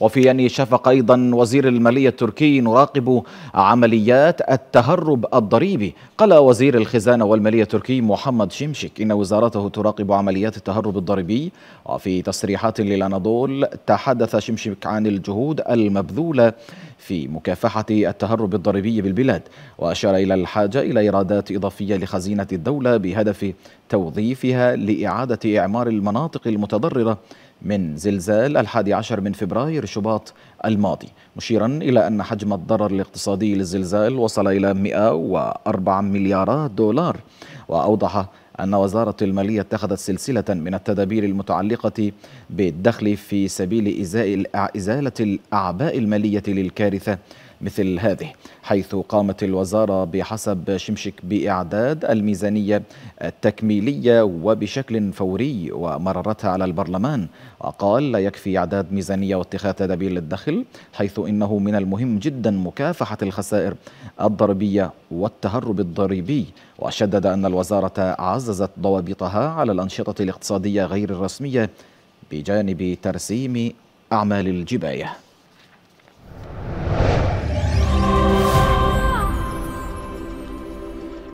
وفي يعني شفق أيضا وزير المالية التركي نراقب عمليات التهرب الضريبي قال وزير الخزانة والمالية التركي محمد شمشك إن وزارته تراقب عمليات التهرب الضريبي وفي تصريحات للأناضول تحدث شمشك عن الجهود المبذولة في مكافحة التهرب الضريبي بالبلاد وأشار إلى الحاجة إلى إيرادات إضافية لخزينة الدولة بهدف توظيفها لإعادة إعمار المناطق المتضررة من زلزال الحادي عشر من فبراير شباط الماضي مشيرا إلى أن حجم الضرر الاقتصادي للزلزال وصل إلى 104 مليارات دولار وأوضح أن وزارة المالية اتخذت سلسلة من التدابير المتعلقة بالدخل في سبيل إزالة الأعباء المالية للكارثة مثل هذه حيث قامت الوزارة بحسب شمشك بإعداد الميزانية التكميلية وبشكل فوري ومررتها على البرلمان وقال لا يكفي إعداد ميزانية واتخاذ تدابير للدخل حيث إنه من المهم جدا مكافحة الخسائر الضريبية والتهرب الضريبي وشدد أن الوزارة عززت ضوابطها على الأنشطة الاقتصادية غير الرسمية بجانب ترسيم أعمال الجباية